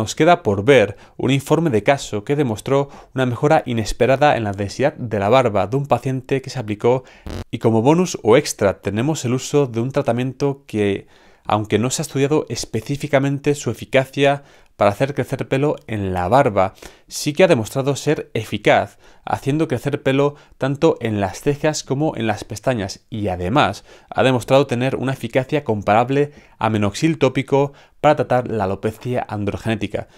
Nos queda por ver un informe de caso que demostró una mejora inesperada en la densidad de la barba de un paciente que se aplicó y como bonus o extra tenemos el uso de un tratamiento que, aunque no se ha estudiado específicamente su eficacia para hacer crecer pelo en la barba sí que ha demostrado ser eficaz, haciendo crecer pelo tanto en las cejas como en las pestañas y además ha demostrado tener una eficacia comparable a menoxil tópico para tratar la alopecia androgenética.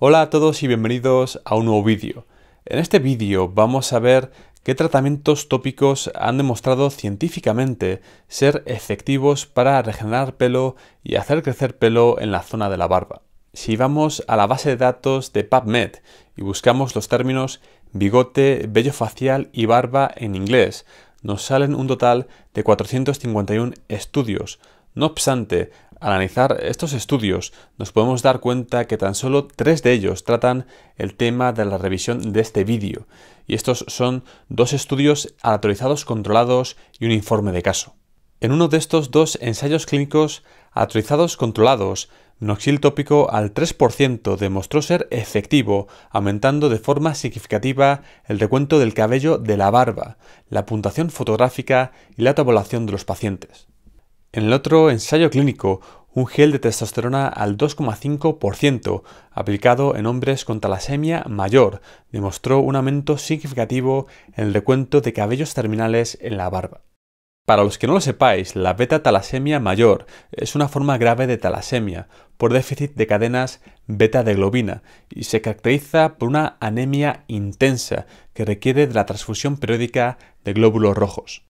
Hola a todos y bienvenidos a un nuevo vídeo. En este vídeo vamos a ver qué tratamientos tópicos han demostrado científicamente ser efectivos para regenerar pelo y hacer crecer pelo en la zona de la barba. Si vamos a la base de datos de PubMed y buscamos los términos bigote, vello facial y barba en inglés, nos salen un total de 451 estudios. No obstante, al analizar estos estudios, nos podemos dar cuenta que tan solo tres de ellos tratan el tema de la revisión de este vídeo, y estos son dos estudios aleatorizados controlados y un informe de caso. En uno de estos dos ensayos clínicos aleatorizados controlados, noxil tópico al 3% demostró ser efectivo, aumentando de forma significativa el recuento del cabello de la barba, la puntuación fotográfica y la tabulación de los pacientes. En el otro ensayo clínico, un gel de testosterona al 2,5% aplicado en hombres con talasemia mayor demostró un aumento significativo en el recuento de cabellos terminales en la barba. Para los que no lo sepáis, la beta-talasemia mayor es una forma grave de talasemia por déficit de cadenas beta de globina y se caracteriza por una anemia intensa que requiere de la transfusión periódica de glóbulos rojos.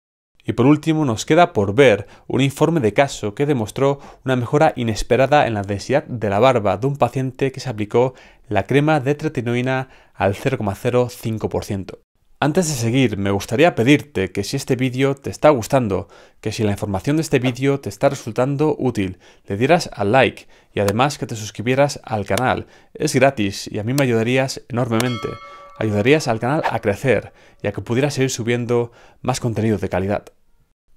Y por último, nos queda por ver un informe de caso que demostró una mejora inesperada en la densidad de la barba de un paciente que se aplicó la crema de tretinoína al 0,05%. Antes de seguir, me gustaría pedirte que si este vídeo te está gustando, que si la información de este vídeo te está resultando útil, le dieras al like y además que te suscribieras al canal. Es gratis y a mí me ayudarías enormemente ayudarías al canal a crecer y a que pudieras seguir subiendo más contenido de calidad.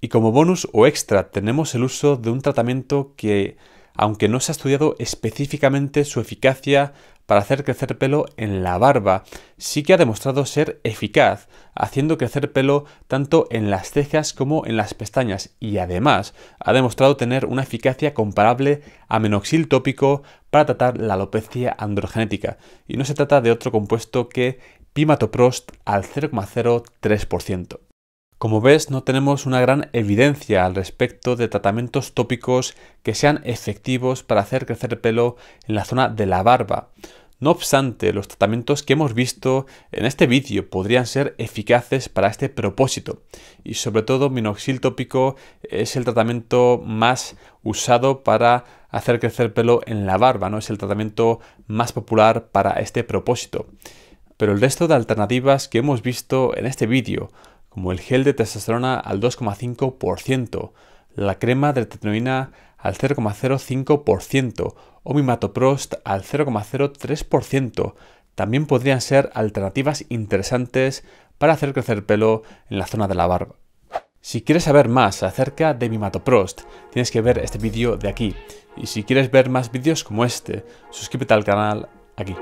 Y como bonus o extra tenemos el uso de un tratamiento que, aunque no se ha estudiado específicamente su eficacia para hacer crecer pelo en la barba, sí que ha demostrado ser eficaz, haciendo crecer pelo tanto en las cejas como en las pestañas y además ha demostrado tener una eficacia comparable a menoxil tópico para tratar la alopecia androgenética. Y no se trata de otro compuesto que pimatoprost al 0,03%. Como ves, no tenemos una gran evidencia al respecto de tratamientos tópicos que sean efectivos para hacer crecer pelo en la zona de la barba. No obstante, los tratamientos que hemos visto en este vídeo podrían ser eficaces para este propósito y sobre todo minoxil tópico es el tratamiento más usado para hacer crecer pelo en la barba, ¿no? Es el tratamiento más popular para este propósito. Pero el resto de alternativas que hemos visto en este vídeo como el gel de testosterona al 2,5%, la crema de tretinoína al 0,05% o mimatoprost al 0,03%. También podrían ser alternativas interesantes para hacer crecer pelo en la zona de la barba. Si quieres saber más acerca de mimatoprost, tienes que ver este vídeo de aquí. Y si quieres ver más vídeos como este, suscríbete al canal aquí.